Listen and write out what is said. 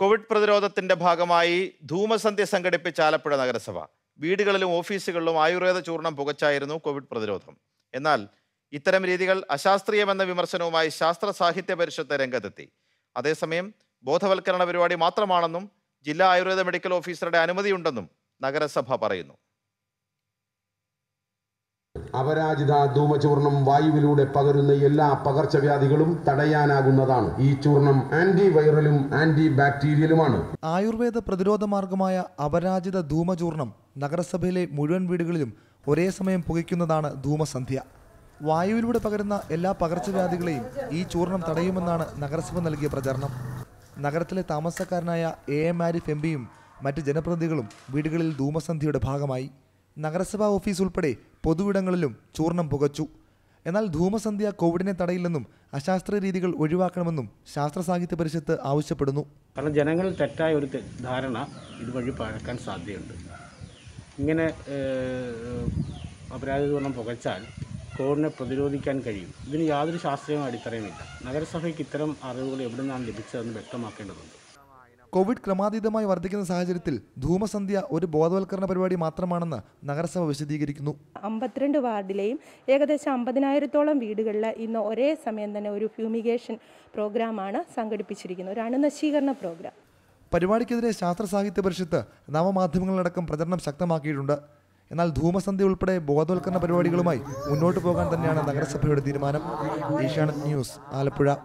Covid പ്രതിരോധത്തിന്റെ ഭാഗമായി ധൂമസന്ധ്യ സംഘടിപ്പിച്ച ആലപ്പുഴ നഗരസഭ വീടുകളിലും ഓഫീസുകളിലും ആയുർവേദ ചൂർണം പുകച്ചായിരുന്നു കോവിഡ് പ്രതിരോധം എന്നാൽ ഇത്തരം രീതികൾ അശാസ്ത്രീയമെന്ന വിമർശനവുമായി ശാസ്ത്ര സാഹിത്യ പരിഷത്ത് രംഗത്തെത്തി അതേസമയം ബോധവൽക്കരണ പരിപാടി മാത്രമാണെന്നും ജില്ലാ ആയുർവേദ മെഡിക്കൽ ഓഫീസറുടെ അനുമതിയുണ്ടെന്നും നഗരസഭ പറയുന്നു അപരാജിത ധൂമചൂർണം വായുവിലൂടെ പകരുന്ന എല്ലാ പകർച്ചവ്യാധികളും തടയാനാകുന്നതാണ് ഈ ചൂർണം ആന്റി വൈറലും ആന്റി ബാക്ടീരിയലുമാണ് ആയുർവേദ പ്രതിരോധ മാർഗമായ അപരാജിത ധൂമചൂർണം നഗരസഭയിലെ മുഴുവൻ വീടുകളിലും ഒരേ സമയം പുകയ്ക്കുന്നതാണ് ധൂമസന്ധ്യ വായുവിലൂടെ പകരുന്ന എല്ലാ പകർച്ചവ്യാധികളെയും ഈ ചൂർണം തടയുമെന്നാണ് നഗരസഭ നൽകിയ പ്രചരണം നഗരത്തിലെ താമസക്കാരനായ എ എം ആരിഫ് എംപിയും മറ്റ് ജനപ്രതിനിധികളും വീടുകളിൽ ധൂമസന്ധ്യയുടെ ഭാഗമായി നഗരസഭാ ഓഫീസ് ഉൾപ്പെടെ പൊതുവിടങ്ങളിലും ചൂർണം പുകച്ചു എന്നാൽ ധൂമസന്ധ്യ കോവിഡിനെ തടയില്ലെന്നും അശാസ്ത്രീയ രീതികൾ ഒഴിവാക്കണമെന്നും ശാസ്ത്ര സാഹിത്യ പരിഷത്ത് ആവശ്യപ്പെടുന്നു കാരണം ജനങ്ങൾ തെറ്റായ ഒരു ധാരണ ഇതുവഴി പഴക്കാൻ സാധ്യതയുണ്ട് ഇങ്ങനെ അപരാധിതരണം പുകച്ചാൽ കോവിഡിനെ പ്രതിരോധിക്കാൻ കഴിയും ഇതിന് യാതൊരു ശാസ്ത്രീയ അടിത്തറയുമില്ല നഗരസഭയ്ക്ക് ഇത്തരം അറിവുകൾ എവിടെ നിന്നാണ് ലഭിച്ചതെന്ന് വ്യക്തമാക്കേണ്ടതുണ്ട് കോവിഡ് ക്രമാതീതമായി വർദ്ധിക്കുന്ന സാഹചര്യത്തിൽ ധൂമസന്ധ്യ ഒരു ബോധവൽക്കരണ പരിപാടി മാത്രമാണെന്ന് നഗരസഭ വിശദീകരിക്കുന്നു അമ്പത്തിരണ്ട് വാർഡിലെയും ഏകദേശം അമ്പതിനായിരത്തോളം വീടുകളിൽ ഇന്ന് ഒരേ സമയം തന്നെ ഒരു ഫ്യൂമിഗേഷൻ പ്രോഗ്രാമാണ് സംഘടിപ്പിച്ചിരിക്കുന്നത് ഒരു അണുനശീകരണ പ്രോഗ്രാം പരിപാടിക്കെതിരെ ശാസ്ത്ര സാഹിത്യ പരിഷത്ത് നവമാധ്യമങ്ങളടക്കം പ്രചരണം ശക്തമാക്കിയിട്ടുണ്ട് എന്നാൽ ധൂമസന്ധ്യ ഉൾപ്പെടെ ബോധവൽക്കരണ പരിപാടികളുമായി മുന്നോട്ട് പോകാൻ തന്നെയാണ് നഗരസഭയുടെ തീരുമാനം ഏഷ്യാനെറ്റ് ന്യൂസ് ആലപ്പുഴ